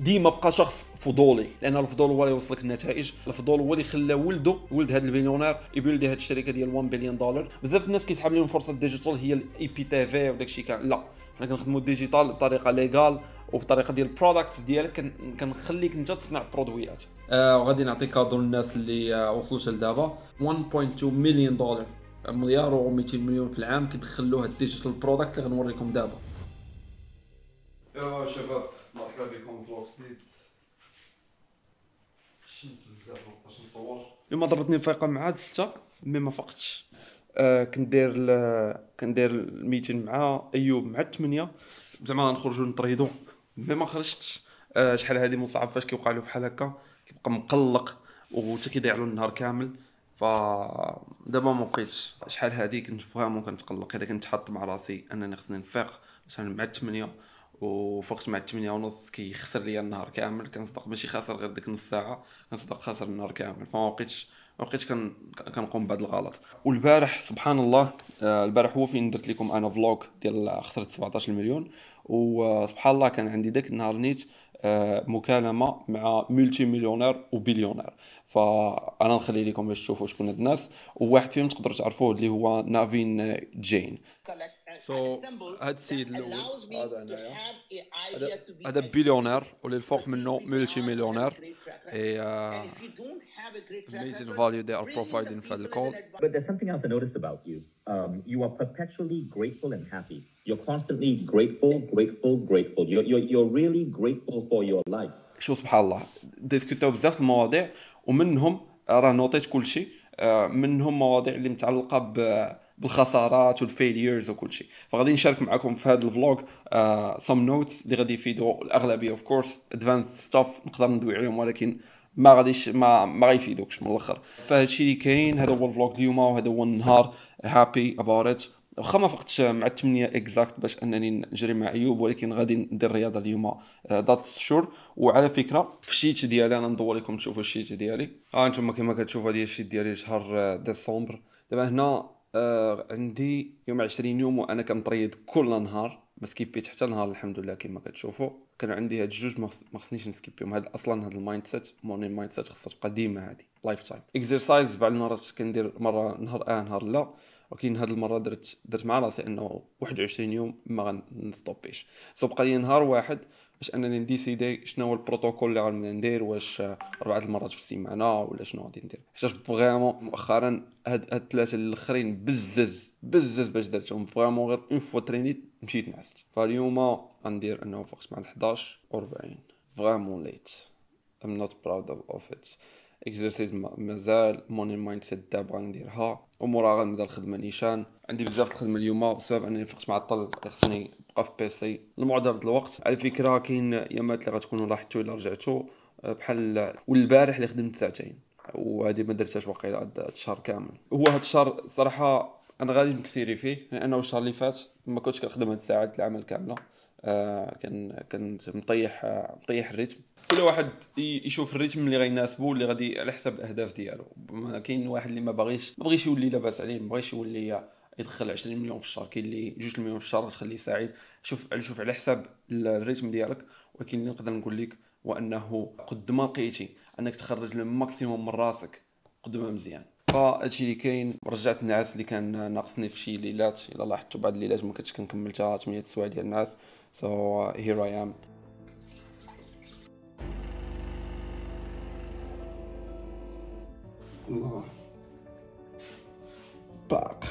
ديما بقى شخص فضولي لان الفضول هو اللي يوصلك النتائج الفضول هو اللي خلى ولده ولد هذا البليونير يبيلدي هذه الشركه ديال 1 بليون دولار بزاف الناس كيسحب لهم فرصه ديجيتال هي الاي بي تي في وداك الشيء كامل لا حنا كنخدموا ديجيتال بطريقه ليغال وبطريقه ديال البرودكت ديالك كنخليك انت تصنع برودويات آه وغادي نعطي كادو للناس اللي آه، وصلوا حتى لدابا 1.2 مليون دولار مليار و200 مليون في العام كيدخلوا هاد الديجيتال برودكت اللي غنوريكم دابا يا شباب مرحبا بكم فلوق جديد الشمس بزاف ما نصور اليوم ضربتني الفايقه مع الستة مي ما فقتش آه كندير كندير الميتين مع ايوب مع الثمانية زعما نخرجوا نطريدو مي ما خرجتش آه شحال هادي مصعب فاش كيوقع له بحال هكا كيبقى مقلق وحتى كيضيع له النهار كامل ف دابا ما بقيتش شحال هادي كنت فريمون كنتقلق الا كنت حاط مع راسي انني خصني نفيق مثلا مع الثمانيه وفوقت مع 8 ونص كيخسر ليا النهار كامل كنصدق ماشي خاسر غير ديك نص ساعه كنصدق خاسر النهار كامل فما بقيتش ما بقيتش كنقوم بهذا الغلط والبارح سبحان الله آه، البارح هو فين درت لكم انا فلوغ ديال خسرت 17 مليون وسبحان آه، الله كان عندي ذاك النهار نيت آه، مكالمه مع ملتي مليونير وبليونير فانا نخلي لكم باش تشوفوا شكون هاد الناس وواحد فيهم تقدروا تعرفوه اللي هو نافين جين So, هاد السيد الاول هذا هنايا هذا بليونير واللي الفوق منه ملتي مليونير اي amazing value they are providing for the call but there's something else I noticed about you um, you are perpetually grateful and happy you're constantly grateful grateful grateful you're, you're, you're really grateful for your life شو سبحان الله ديسكوتاو بزاف المواضيع ومنهم راه نوطيت كل شيء منهم مواضيع اللي متعلقه ب بالخسارات والفيليرز وكل شيء فغادي نشارك معكم في هذا الفلوج سم نوتس اللي غادي يفيدوا الاغلبيه اوف كورس ادفانس ستاف نقدر ندوي عليهم ولكن ما غاديش ما ما غيفيدوكش من الاخر فهذا الشيء اللي كاين هذا هو الفلوج اليوم وهذا هو النهار هابي اباوت ات واخا ما فقتش مع الثمانية اكزاكت باش انني نجري مع ايوب ولكن غادي ندير الرياضه اليوم ذات آه، شور وعلى فكره في الشيت ديالي انا ندور لكم تشوفوا الشيت ديالي ها آه، انتم كما كتشوفوا هذه الشيت ديالي شهر آه، ديسمبر دابا هنا آه عندي يوم 20 يوم وانا كنطريد كل نهار ما سكيبيت حتى نهار الحمد لله كما كتشوفوا كان عندي هاد الجوج ما خصنيش نسكيبيهم هاد اصلا هاد المايند سيت مورنين مايند سيت خصها تبقى ديما هادي لايف تايم اكزرسايز بعض المرات كندير مره نهار اه نهار لا ولكن هاد المره درت درت مع راسي انه 21 يوم ما غنستوبيش سو بقى لي نهار واحد باش انني نديسيدي شنو هو البروتوكول اللي غادي ندير واش اربعه المرات في السيمانه ولا شنو غادي ندير حيت فريمون مؤخرا هاد الثلاثه الاخرين بزز بزز باش درتهم فريمون غير اون فوا ترينيت مشيت نعست فاليوم غندير انه فوقت مع 11 و 40 فريمون ليت I'm not proud of it اكزرسيز مازال موني مايند سيت دابا غنديرها ومورا غنبدا الخدمه نيشان عندي بزاف الخدمه اليوم بسبب انني فقت معطل خصني نبقى في بيسي المعظم الوقت على فكره كاين يامات اللي غتكونوا لاحظتوا الا رجعتوا آه، بحال والبارح اللي خدمت ساعتين وهذه ما درتهاش واقيلا هاد الشهر كامل هو هاد الشهر صراحه انا غادي مكسيري فيه لانه الشهر اللي فات ما كنتش كنخدم هاد الساعات العمل كامله آه كان كنت مطيح مطيح الريتم كل واحد يشوف الريتم اللي غيناسبو اللي غادي على حسب الاهداف ديالو كاين واحد اللي ما باغيش ما بغيش يولي لاباس عليه ما بغيش يولي يدخل 20 مليون في الشهر كاين اللي 2 مليون في الشهر تخليه سعيد شوف شوف على حساب الريتم ديالك ولكن اللي نقدر نقول لك وانه قد ما لقيتي انك تخرج الماكسيموم من راسك قد ما مزيان فهادشي اللي كاين رجعت النعاس اللي كان ناقصني في شي ليلات الا لاحظتوا بعض الليلات ما كنتش كنكمل حتى 8 سوايع ديال النعاس سو هير اي ام الله باق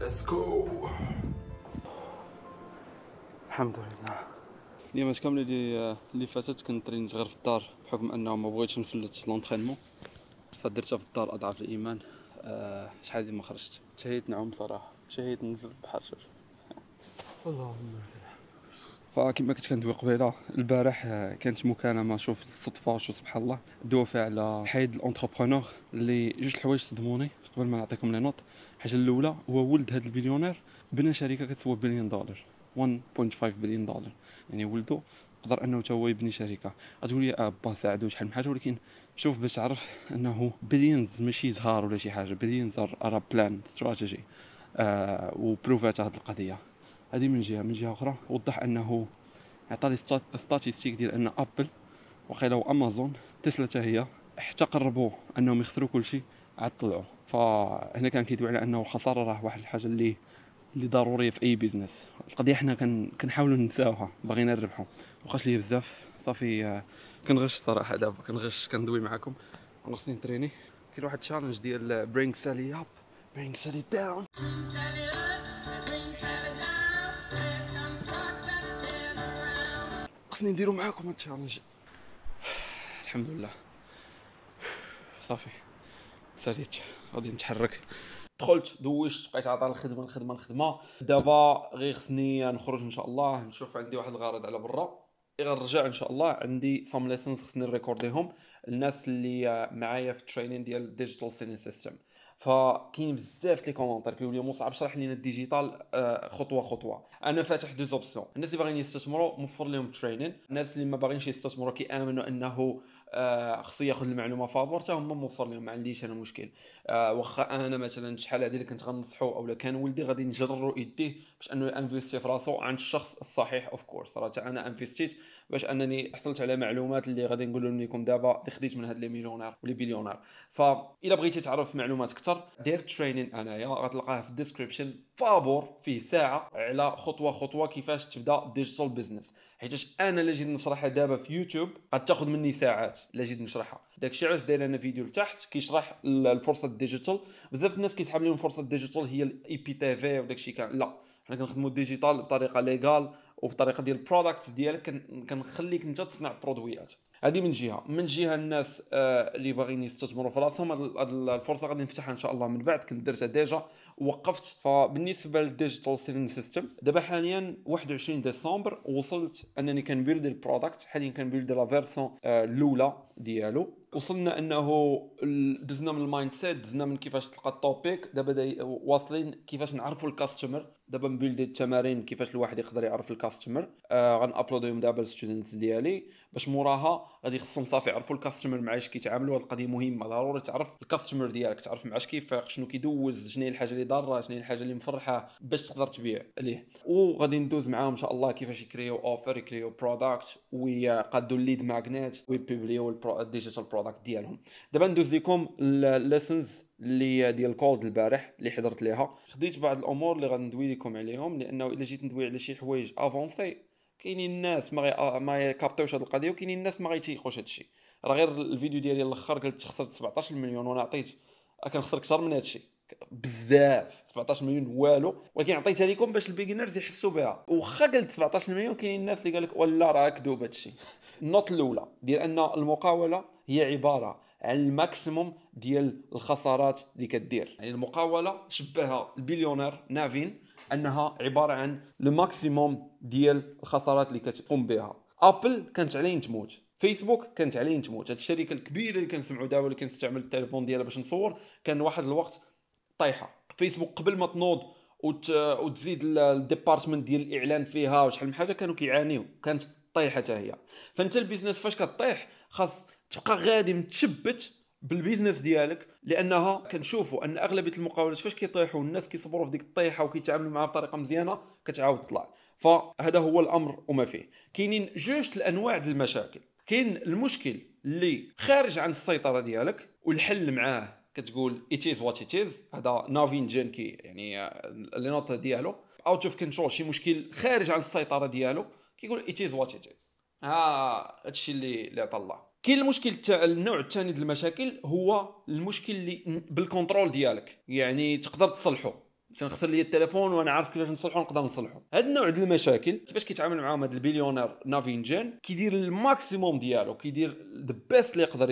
ليتس جو الحمد لله اليامات كامله اللي اللي آه، فاتت كنت ترينت غير في الدار بحكم انه ما بغيتش نفلت لونترينمون فدرتها في الدار اضعف الايمان أه شحال ما خرجت شهيت نعوم صراحه شهيت ننزل البحر شوف اللهم فكما كنت كندوي قبيله البارح آه، كانت مكالمه شوف الصدفه شوف سبحان الله دوافع على آه، حيد الانتربرونور اللي جوج الحوايج صدموني قبل ما نعطيكم لي نوط الحاجه الاولى هو ولد هذا البليونير بنى شركه كتسوى بليون دولار 1.5 بليون دولار يعني ولده قدر انه هو يبني شركه غتقول لي آه، با ساعدو شحال من حاجه ولكن شوف باش تعرف انه بليونز ماشي زهار ولا شي حاجه بليونز ار بلان استراتيجي آه وبروفات هذه القضيه هذه من جهه من جهه اخرى وضح انه عطى لي ستاتيستيك ديال ان ابل وقيلا وامازون تسلا حتى هي حتى قربوا انهم يخسروا كلشي عاد طلعوا فهنا كان كيدوي على انه الخساره راه واحد الحاجه اللي اللي ضروريه في اي بيزنس القضيه حنا كنحاولوا ننساوها باغينا نربحوا وخاش ليا بزاف صافي كنغش صراحه دابا كنغش كندوي معكم خصني نتريني كاين واحد التشالنج ديال برينغ سالي اب برينغ سالي داون خصني نديرو معاكم هاد التشالنج الحمد لله صافي ساليت غادي نتحرك دخلت دوشت بقيت عطى الخدمه الخدمه الخدمه دابا غير خصني نخرج ان شاء الله نشوف عندي واحد الغرض على برا غير نرجع ان شاء الله عندي سام ليسونز خصني نريكورديهم الناس اللي معايا في التريننج ديال ديجيتال سيني سيستم فكاين بزاف لي كومونتير كيقول لهم صعب شرح لينا الديجيتال آه، خطوه خطوه انا فاتح دو زوبسيون الناس اللي باغيين يستثمروا موفر لهم ترينين الناس اللي ما باغينش يستثمروا كيامنوا انه آه، خصو ياخذ المعلومه فابور حتى هما موفر لهم ما عنديش انا مشكل آه، واخا انا مثلا شحال هذه اللي كنت غنصحو اولا كان ولدي غادي نجرو يديه باش انه انفيستي في راسو عند الشخص الصحيح اوف كورس راه انا انفيستيت باش انني حصلت على معلومات اللي غادي نقول لكم دابا اللي خديت من هاد لي مليونير ولي بليونير فالا بغيتي تعرف معلومات اكثر دير ترينين انايا غتلقاها في الديسكريبشن فابور فيه ساعه على خطوه خطوه كيفاش تبدا ديجيتال بزنس حيتاش انا اللي جيت نشرحها دابا في يوتيوب قد تاخذ مني ساعات الا جيت نشرحها داكشي علاش داير انا فيديو لتحت كيشرح الفرصه الديجيتال بزاف الناس كيتحمل لهم الفرصه الديجيتال هي الاي بي تي في وداكشي كامل لا حنا كنخدموا الديجيتال بطريقه ليغال وبطريقه ديال البرودكت ديالك كنخليك انت تصنع برودويات هذه من جهه من جهه الناس آه، اللي باغيين يستثمروا في راسهم هذه الفرصه غادي نفتحها ان شاء الله من بعد كنت درتها ديجا وقفت فبالنسبه للديجيتال سيلينغ سيستم دابا حاليا 21 ديسمبر وصلت انني كنبيلد البرودكت حاليا كنبيلد لا فيرسون آه، الاولى ديالو وصلنا انه دزنا من المايند سيت دزنا من كيفاش تلقى التوبيك دابا واصلين كيفاش نعرفوا الكاستمر دابا نبيلدي التمارين كيفاش الواحد يقدر يعرف الكاستمر آه غنابلودهم دابا للستودنت ديالي باش موراها غادي خصهم صافي يعرفوا الكاستمر مع اش كيتعاملوا هذه القضيه مهمه ضروري تعرف الكاستمر ديالك تعرف معاش كيف كيفاق شنو كيدوز شنو هي الحاجه اللي ضاره شنو هي الحاجه اللي مفرحه باش تقدر تبيع ليه وغادي ندوز معاهم ان شاء الله كيفاش يكريو اوفر يكريو برودكت ويقادوا الليد ماغنيت ويبيبليو الديجيتال برودكت ديالهم دابا ندوز لكم الليسنز اللي ديال الكولد البارح اللي حضرت ليها خديت بعض الامور اللي غندوي لكم عليهم لانه الا جيت ندوي على شي حوايج افونسي كاينين الناس ما آه، ما يكابتوش هذه القضيه وكاينين الناس ما غيتيقوش هذا الشيء راه غير الفيديو ديالي الاخر قلت خسرت 17 مليون وانا عطيت كنخسر اكثر من هذا الشيء بزاف 17 مليون والو ولكن عطيتها لكم باش البيجنرز يحسوا بها واخا قلت 17 مليون كاينين الناس اللي قال لك ولا راه كذوب هذا الشيء النوت الاولى ديال ان المقاوله هي عباره على الماكسيموم ديال الخسارات اللي كدير يعني المقاوله شبهها البليونير نافين انها عباره عن لو ماكسيموم ديال الخسارات اللي كتقوم بها ابل كانت علين تموت فيسبوك كانت علين تموت هذه الشركه الكبيره اللي كنسمعوا دابا اللي كنستعمل التليفون ديالها باش نصور كان واحد الوقت طايحه فيسبوك قبل ما تنوض وت... وتزيد الديبارتمنت ديال الاعلان فيها وشحال من حاجه كانوا كيعانيو كانت طايحه حتى هي فانت البيزنس فاش كطيح خاص تبقى غادي متشبت بالبيزنس ديالك لانها كنشوفوا ان اغلبيه المقاولات فاش كيطيحوا الناس كيصبروا في ديك الطيحه وكيتعاملوا معها بطريقه مزيانه كتعاود تطلع فهذا هو الامر وما فيه كاينين جوج الانواع ديال المشاكل كاين المشكل اللي خارج عن السيطره ديالك والحل معاه كتقول اتيز وات اتيز هذا نافين جينكي يعني اللي نوت ديالو اوت اوف كنترول شي مشكل خارج عن السيطره ديالو كيقول اتيز وات اتيز ها هادشي اللي اللي عطى الله كاين المشكل تاع النوع الثاني ديال المشاكل هو المشكل اللي بالكونترول ديالك يعني تقدر تصلحه تنخسر لي التليفون وانا عارف كيفاش نصلحه نقدر نصلحه هاد النوع ديال المشاكل كيفاش كيتعامل معاهم هاد البليونير نافينجين كيدير الماكسيموم ديالو كيدير ذا بيست اللي يقدر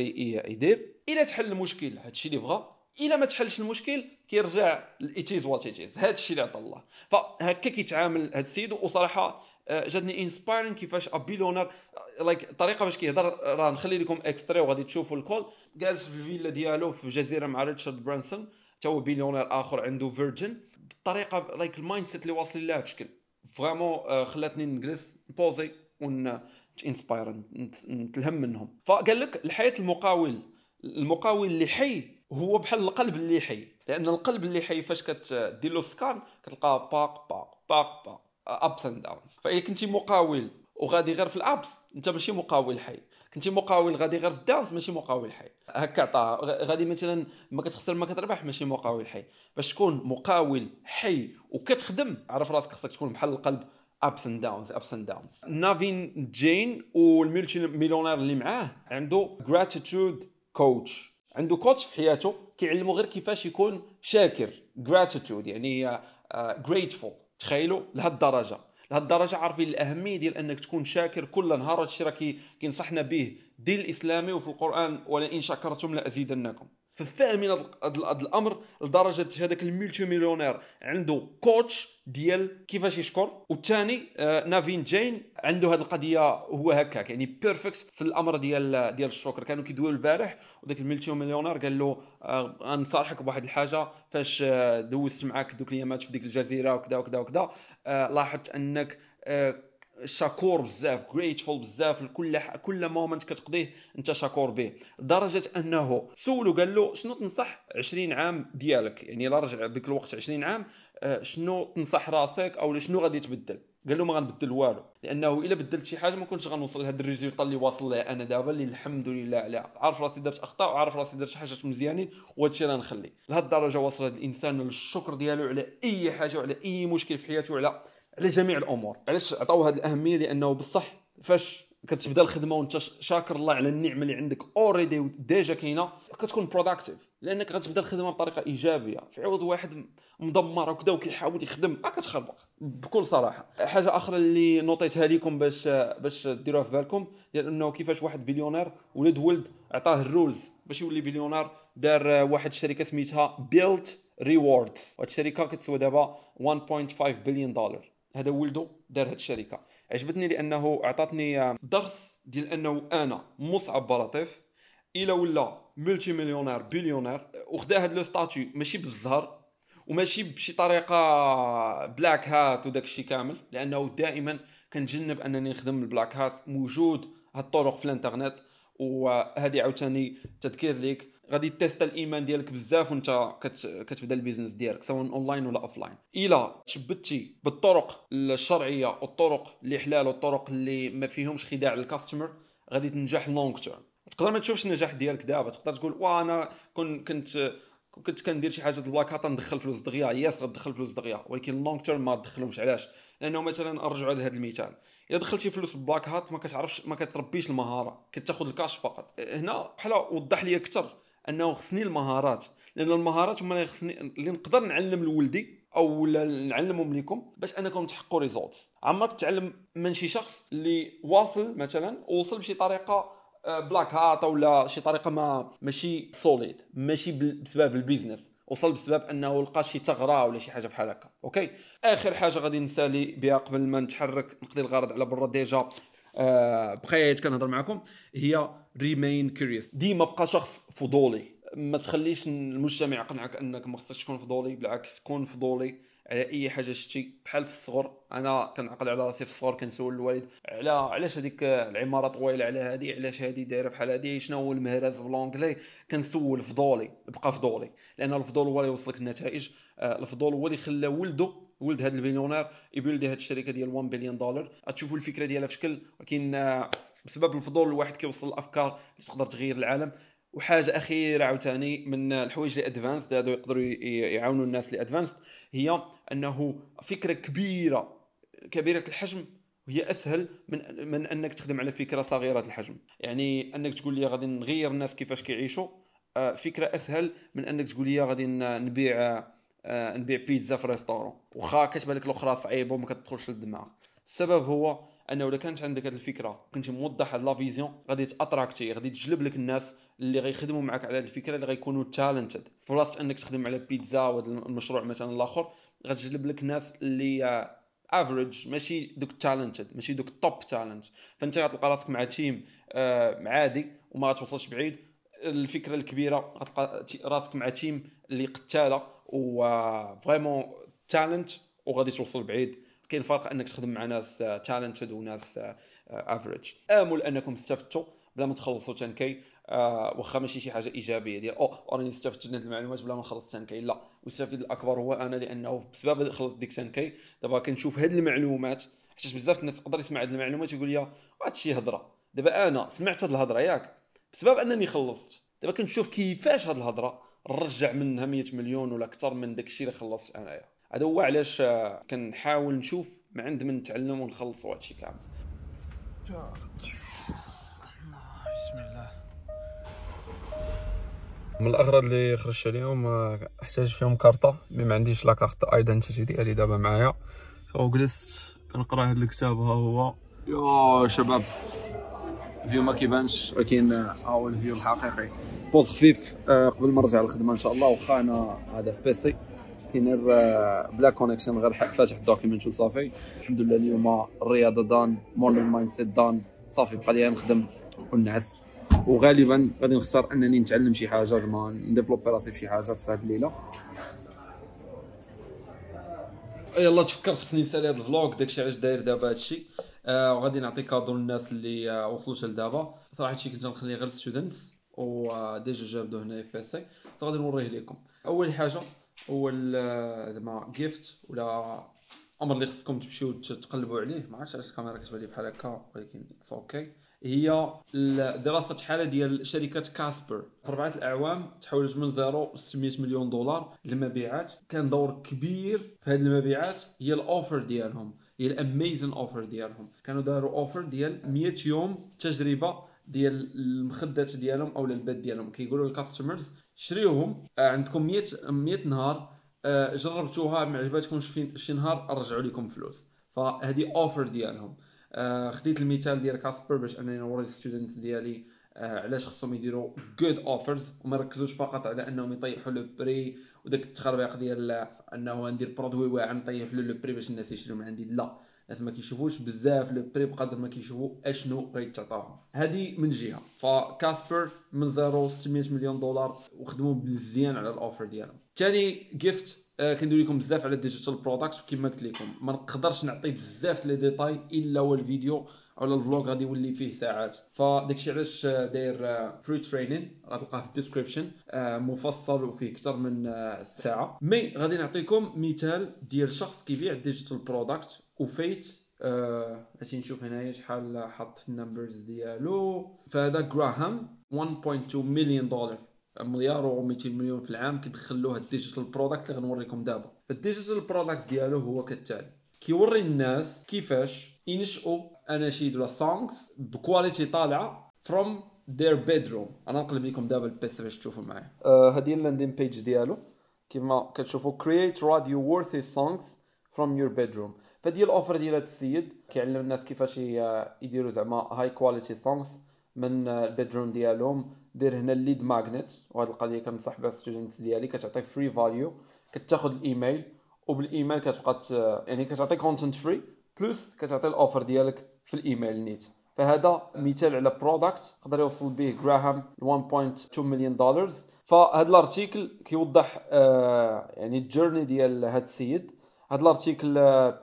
يدير الا تحل المشكل هادشي اللي بغا الا ما تحلش المشكل كيرجع الاتيز وات هادشي اللي عطا الله فهكا كيتعامل هاد السيد وصراحه جاتني انسبايرين كيفاش ابيلونر لايك الطريقه باش كيهضر راه نخلي لكم اكستري وغادي تشوفوا الكول جالس في الفيلا ديالو في جزيره مع ريتشارد برانسون حتى هو بليونير اخر عنده فيرجن بالطريقه لايك المايند سيت اللي واصل لها في شكل فريمون خلاتني نجلس نبوزي ون انسباير نتلهم منهم فقال لك الحياه المقاول المقاول اللي حي هو بحال القلب اللي حي لان القلب اللي حي فاش كدير له سكان كتلقاه باق باق باق باق ابس اند داونز فاذا كنتي مقاول وغادي غير في الابس انت ماشي مقاول حي كنتي مقاول غادي غير في الداونز ماشي مقاول حي هكا عطاها غادي مثلا ما كتخسر ما كتربح ماشي مقاول حي باش تكون مقاول حي وكتخدم عرف راسك خصك تكون بحال القلب ابس اند داونز ابس اند داونز نافين جين والملتي مليونير اللي معاه عنده جراتيتود كوتش عنده كوتش في حياته كيعلمو غير كيفاش يكون شاكر جراتيتود يعني جريتفول آه، uh, تخيلوا لهالدرجه لهالدرجه عارفين الاهميه ديال انك تكون شاكر كل نهار هادشي راه كينصحنا به الدين الاسلامي وفي القران ولئن شكرتم لازيدنكم ففاهمين هذا الامر لدرجه هذاك الملتي مليونير عنده كوتش ديال كيفاش يشكر والثاني آه، نافين جين عنده هذه القضيه هو هكاك يعني بيرفكت في الامر ديال ديال الشكر كانوا كيدويو البارح وذاك الملتي مليونير قال له غنصالحك آه، بواحد الحاجه فاش آه، دوزت معاك دوك الايامات في ديك الجزيره وكذا وكذا وكذا لاحظت انك شكور بزاف غريتفول بزاف لكل ح... كل مومنت كتقضيه انت شكور به لدرجه انه سولو قال له شنو تنصح 20 عام ديالك يعني الا رجع بك الوقت 20 عام آه، شنو تنصح راسك او شنو غادي تبدل قال له ما غنبدل والو لانه الا بدلت شي حاجه ما كنتش غنوصل لهذا الريزولتا اللي واصل ليه انا دابا اللي الحمد لله عليها عارف راسي درت اخطاء وعارف راسي درت حاجات مزيانين وهذا الشيء غنخلي لهذ الدرجه وصل هذا الانسان للشكر ديالو على اي حاجه وعلى اي مشكل في حياته وعلى على جميع الامور علاش عطاو هذه الاهميه لانه بصح فاش كتبدا الخدمه وانت شاكر الله على النعمه اللي عندك اوريدي ديجا كاينه كتكون بروداكتيف لانك غتبدا الخدمه بطريقه ايجابيه في عوض واحد مدمر وكذا وكيحاول يخدم ما كتخربق بكل صراحه حاجه اخرى اللي نوطيتها لكم باش باش ديروها في بالكم لانه انه كيفاش واحد بليونير ولد ولد عطاه الرولز باش يولي بليونير دار واحد الشركه سميتها بيلت ريوردز وهاد الشركه كتسوى دابا 1.5 بليون دولار هذا ولده دار هذه الشركه عجبتني لانه اعطتني درس ديال انه انا مصعب بلطيف الا ولا ملتي مليونير بليونير وخدا هذا لو ستاتيو ماشي بالزهر وماشي بشي طريقه بلاك هات وداك الشيء كامل لانه دائما كنتجنب انني نخدم البلاك هات موجود هاد الطرق في الانترنت وهذه عاوتاني تذكير ليك غادي تيست الايمان ديالك بزاف وانت كتبدا البيزنس ديالك سواء اونلاين ولا اوفلاين الا تشبتي بالطرق الشرعيه والطرق اللي حلال والطرق اللي ما فيهمش خداع للكاستمر غادي تنجح لونغ تيرم تقدر ما تشوفش النجاح ديالك دابا تقدر تقول واه انا كون كنت كنت كندير شي حاجه البلاك هات ندخل فلوس دغيا ياس غدخل فلوس دغيا ولكن لونغ تيرم ما تدخلهمش علاش لانه مثلا ارجعوا لهذا المثال الا دخلتي فلوس بلاك هات ما كتعرفش ما كتربيش المهاره كتاخذ الكاش فقط هنا بحال وضح لي اكثر انه خصني المهارات لان المهارات هما اللي خصني اللي نقدر نعلم لولدي او نعلمهم لكم باش انكم تحققوا ريزولتس عمرك تعلم من شي شخص اللي واصل مثلا ووصل بشي طريقه بلاك هات ولا شي طريقه ما ماشي سوليد ماشي بسبب البيزنس وصل بسبب انه لقى شي ثغره ولا شي حاجه بحال هكا اوكي اخر حاجه غادي نسالي بها قبل ما نتحرك نقضي الغرض على برا ديجا آه، بقيت كنهضر معكم هي ريمين كيوريوس ديما بقى شخص فضولي ما تخليش المجتمع يقنعك انك ما خصكش تكون فضولي بالعكس كون فضولي على اي حاجه شتي بحال في الصغر انا كنعقل على راسي في الصغر كنسول الوالد على علاش هذيك العماره طويله على هذه علاش هذه دايره بحال هذه شنو هو المهرز لونغلي كنسول فضولي بقى فضولي لان الفضول هو اللي يوصلك النتائج آه، الفضول هو اللي خلى ولده ولد هذا البليونير يبيلدي هذه الشركه ديال 1 بليون دولار تشوفوا الفكره ديالها في شكل ولكن آه، بسبب الفضول الواحد كيوصل الافكار اللي تقدر تغير العالم وحاجه اخيره عاوتاني من الحوايج اللي ادفانسد هادو يقدروا يعاونوا الناس اللي ادفانسد هي انه فكره كبيره كبيره الحجم وهي اسهل من من انك تخدم على فكره صغيره الحجم يعني انك تقول لي غادي نغير الناس كيفاش كيعيشوا آه، فكره اسهل من انك تقول لي غادي نبيع آه، آه، نبيع بيتزا في ريستورون واخا كتبان لك الاخرى صعيبه وما كتدخلش للدماغ السبب هو انه اذا كانت عندك هذه الفكره كنت موضح هاد لا فيزيون غادي تاتراكتي غادي تجلب لك الناس اللي غيخدموا معك على هذه الفكره اللي غيكونوا تالنتد فلاص انك تخدم على بيتزا وهذا المشروع مثلا الاخر غتجلب لك ناس اللي افريج آه، ماشي دوك تالنتد ماشي دوك توب تالنت فانت غتلقى راسك مع تيم آه، عادي وما غتوصلش بعيد الفكره الكبيره غتلقى راسك مع تيم اللي قتاله وفريمون تالنت وغادي توصل بعيد كاين فرق انك تخدم مع ناس تالنتد آه, وناس افريج آه, آه, امل انكم استفدتوا بلا ما تخلصوا تنكي آه واخا ماشي شي حاجه ايجابيه ديال او راني استفدت من المعلومات بلا ما نخلص تنكي لا المستفيد الاكبر هو انا لانه بسبب خلصت ديك تنكي دابا كنشوف هاد المعلومات حيت بزاف الناس تقدر يسمع هاد المعلومات يقول لي هادشي هضره دابا انا سمعت هاد الهضره ياك بسبب انني خلصت دابا كنشوف كيفاش هاد الهضره نرجع منها 100 مليون ولا اكثر من داك الشيء اللي خلصت انايا هذا هو علاش آه، كنحاول نشوف من عند من نتعلم ونخلصوا هادشي كامل بسم الله من الاغراض اللي خرجت عليهم آه، احتاج فيهم كارطه مي ما عنديش لا كارت ايدنتيتي ديالي دابا معايا وجلست كنقرا هذا الكتاب ها هو يا شباب فيو ما كيبانش ولكن ها آه، هو الفيو الحقيقي بوز خفيف آه، قبل ما نرجع للخدمه ان شاء الله واخا انا هذا في بيسي كاين بلا كونيكشن غير آه، فاتح الدوكيمنت وصافي الحمد لله اليوم الرياضه دان مورنينغ مايند سيت دان صافي بقى لي نخدم ونعس وغالبا غادي نختار انني نتعلم شي حاجه زعما نديفلوب راسي فشي حاجه في هذه الليله يلا تفكرت خصني نسالي هذا الفلوغ داكشي علاش داير دابا هادشي آه وغادي نعطي كادو للناس اللي آه وصلوا لدابا صراحه هادشي كنت نخليه غير ستودنتس وديجا جابدو هنا إيه في باساك غادي نوريه لكم اول حاجه هو زعما جيفت ولا امر اللي خصكم تمشيو تقلبوا عليه ما عرفتش علاش الكاميرا كتبان لي بحال هكا ولكن اتس اوكي هي دراسه حاله ديال شركه كاسبر في اربعه الاعوام تحولت من زيرو ل 600 مليون دولار للمبيعات كان دور كبير في هذه المبيعات هي الاوفر ديالهم هي الاميزن اوفر ديالهم كانوا داروا اوفر ديال 100 يوم تجربه ديال المخدات ديالهم او البات ديالهم كيقولوا للكاستمرز شريوهم آه، عندكم 100 100 نهار آه، جربتوها ما عجبتكمش في شي نهار رجعوا لكم فلوس فهذه اوفر ديالهم آه، خديت المثال ديال كاسبر باش انني نوري الستودنت ديالي علاش خصهم يديروا جود اوفرز وما يركزوش فقط على انهم يطيحوا لو بري وداك التخربيق ديال انه ندير برودوي واعر نطيح له لو بري باش الناس يشريو من عندي لا الناس ما كيشوفوش بزاف لو بري بقدر ما كيشوفوا اشنو غيتعطاهم هذه من جهه فكاسبر من زيرو 600 مليون دولار وخدموا مزيان على الاوفر ديالهم ثاني جيفت كندير كندوي لكم بزاف على ديجيتال برودكتس وكما قلت لكم ما نقدرش نعطي بزاف لي ديتاي الا هو الفيديو على الفلوغ غادي يولي فيه ساعات فداكشي علاش آه، داير فري آه، ترينين غتلقاه في الديسكريبشن آه، مفصل وفيه اكثر من ساعه مي غادي نعطيكم مثال ديال شخص كيبيع ديجيتال برودكت وفيت آه نشوف هنايا شحال حط النمبرز ديالو فهذا جراهام 1.2 مليون دولار مليار و200 مليون في العام كيدخل له الديجيتال برودكت اللي غنوريكم دابا الديجيتال برودكت ديالو هو كالتالي كيوري الناس كيفاش ينشئوا اناشيد ولا سونغز بكواليتي طالعه فروم ذير بيدروم انا نقلب لكم دابا البيس باش تشوفوا معايا هذه آه اللاندين بيج ديالو كما كتشوفوا كرييت راديو worthy songs فروم يور بيدروم فدي الاوفر ديال هذا السيد كيعلم الناس كيفاش يديروا زعما هاي كواليتي سونغز من البيدروم ديالهم دير هنا الليد ماغنيت وهذه القضيه كنصح بها ستودنتس ديالي كتعطي فري فاليو كتاخذ الايميل وبالايميل كتبقى يعني كتعطي كونتنت فري بلس كتعطي الاوفر ديالك في الايميل نيت فهذا مثال على برودكت قدر يوصل به جراهام 1.2 مليون دولار فهاد الارتيكل كيوضح آه يعني الجيرني ديال هاد السيد هاد لارتيكل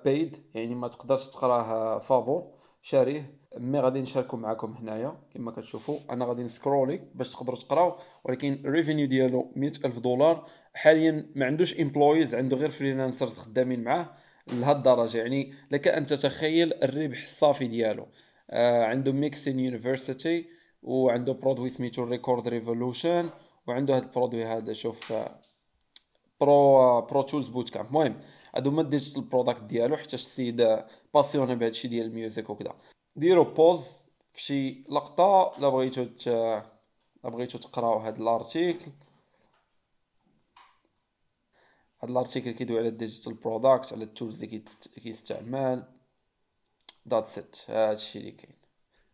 بايد آه، يعني ما تقدرش تقراه فابور شاريه مي غادي نشاركو معكم هنايا كما كتشوفوا انا غادي نسكرولي باش تقدروا تقراو ولكن ريفينيو ديالو الف دولار حاليا ما عندوش امبلويز عنده غير فريلانسرز خدامين معاه لهاد الدرجه يعني لك ان تتخيل الربح الصافي ديالو آه عنده ميكسين يونيفرسيتي وعنده برودوي سميتو ريكورد ريفولوشن وعنده هاد البرودوي هذا شوف برو برو تولز بوت كامب المهم هادو هما الديجيتال بروداكت ديالو حتى السيد باسيوني بهذا الشيء ديال الميوزيك وكذا ديرو بوز في شي لقطه لا بغيتو ت... لا بغيتو تقراو هاد الارتيكل هاد الارتيكل كيدوي على الديجيتال بروداكت على التولز اللي كيستعمل دات سيت هادشي اللي كاين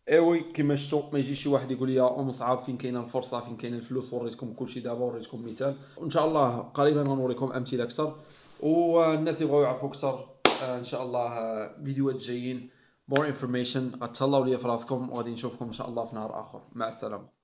ايوي كيما شفتوا ما يجي شي واحد يقول لي ام صعاب فين كاينه الفرصه فين كاينه الفلوس وريتكم كلشي دابا وريتكم مثال وان شاء الله قريبا غنوريكم امثله اكثر والناس اللي بغاو يعرفوا اكثر آه، ان شاء الله آه، فيديوهات جايين مور انفورميشن غتهلاو ليا في راسكم وغادي نشوفكم ان شاء الله في نهار اخر مع السلامه